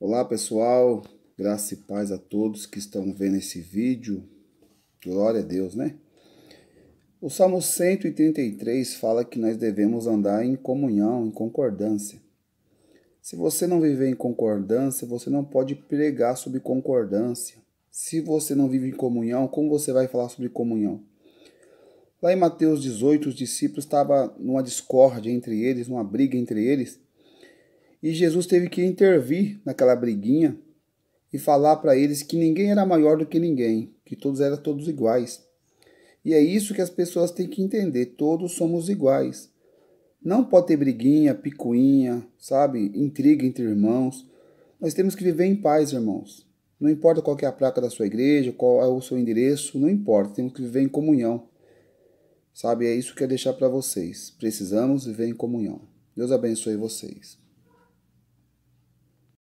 Olá pessoal, graça e paz a todos que estão vendo esse vídeo. Glória a Deus, né? O Salmo 133 fala que nós devemos andar em comunhão, em concordância. Se você não viver em concordância, você não pode pregar sobre concordância. Se você não vive em comunhão, como você vai falar sobre comunhão? Lá em Mateus 18, os discípulos estavam numa discórdia entre eles, numa briga entre eles. E Jesus teve que intervir naquela briguinha e falar para eles que ninguém era maior do que ninguém, que todos eram todos iguais. E é isso que as pessoas têm que entender, todos somos iguais. Não pode ter briguinha, picuinha, sabe, intriga entre irmãos. Nós temos que viver em paz, irmãos. Não importa qual é a placa da sua igreja, qual é o seu endereço, não importa, temos que viver em comunhão. Sabe, é isso que eu quero deixar para vocês. Precisamos viver em comunhão. Deus abençoe vocês.